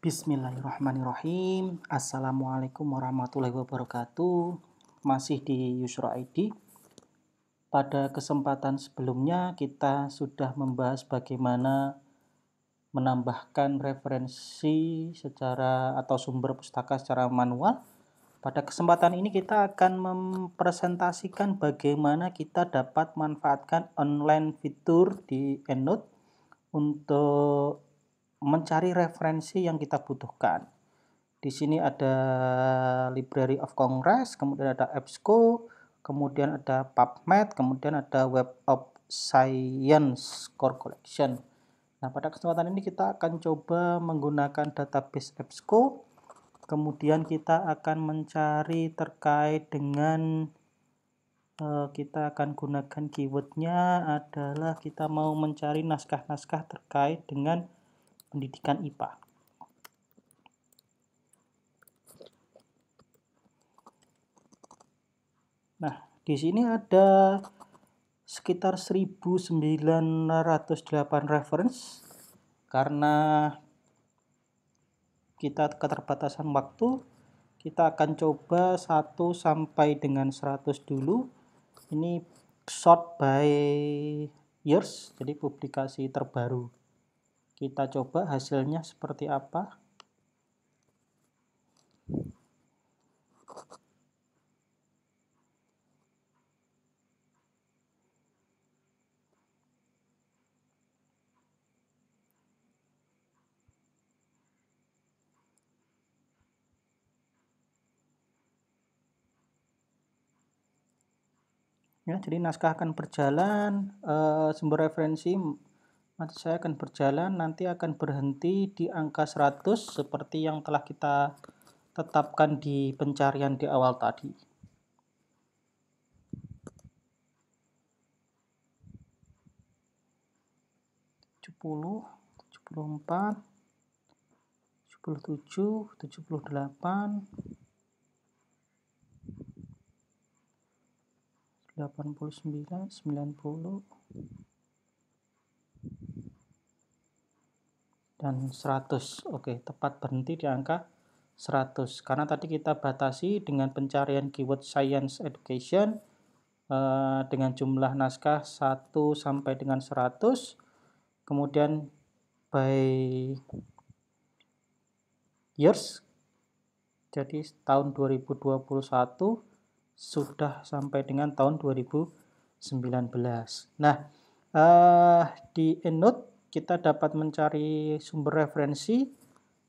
Bismillahirrahmanirrahim. Assalamualaikum warahmatullahi wabarakatuh. Masih di Yusro ID. Pada kesempatan sebelumnya kita sudah membahas bagaimana menambahkan referensi secara atau sumber pustaka secara manual. Pada kesempatan ini kita akan mempresentasikan bagaimana kita dapat manfaatkan online fitur di EndNote untuk mencari referensi yang kita butuhkan. Di sini ada Library of Congress, kemudian ada EBSCO, kemudian ada PubMed, kemudian ada Web of Science Core Collection. Nah, pada kesempatan ini kita akan coba menggunakan database EBSCO. Kemudian kita akan mencari terkait dengan eh, kita akan gunakan keywordnya adalah kita mau mencari naskah-naskah terkait dengan pendidikan IPA. Nah, di sini ada sekitar 1908 reference karena kita keterbatasan waktu kita akan coba 1 sampai dengan 100 dulu ini short by years jadi publikasi terbaru kita coba hasilnya seperti apa. ya jadi naskah akan berjalan e, sumber referensi nanti saya akan berjalan nanti akan berhenti di angka 100 seperti yang telah kita tetapkan di pencarian di awal tadi puluh tujuh puluh empat tujuh puluh tujuh tujuh puluh delapan 89, 90, dan 100. Oke, tepat berhenti di angka 100. Karena tadi kita batasi dengan pencarian keyword science education uh, dengan jumlah naskah 1 sampai dengan 100. Kemudian by years jadi tahun 2021 sudah sampai dengan tahun 2019. Nah, uh, di EndNote kita dapat mencari sumber referensi,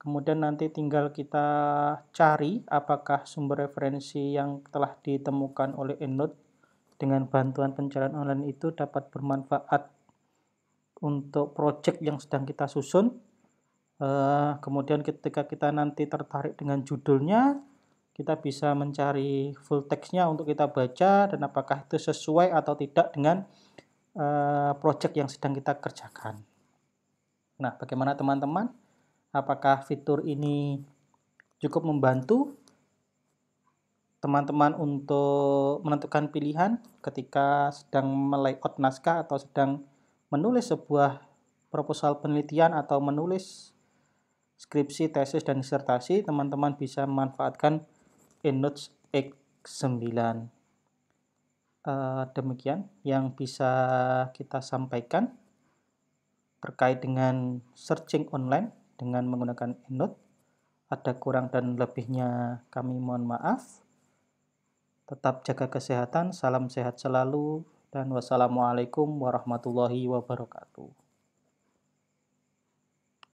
kemudian nanti tinggal kita cari apakah sumber referensi yang telah ditemukan oleh EndNote dengan bantuan pencarian online itu dapat bermanfaat untuk project yang sedang kita susun. Eh, kemudian ketika kita nanti tertarik dengan judulnya, kita bisa mencari full textnya untuk kita baca dan apakah itu sesuai atau tidak dengan uh, project yang sedang kita kerjakan. Nah, bagaimana teman-teman? Apakah fitur ini cukup membantu teman-teman untuk menentukan pilihan ketika sedang melayout naskah atau sedang menulis sebuah proposal penelitian atau menulis skripsi, tesis, dan disertasi, teman-teman bisa memanfaatkan InNotes X9. Eh, demikian yang bisa kita sampaikan terkait dengan searching online dengan menggunakan EndNote. Ada kurang dan lebihnya kami mohon maaf. Tetap jaga kesehatan, salam sehat selalu, dan wassalamualaikum warahmatullahi wabarakatuh.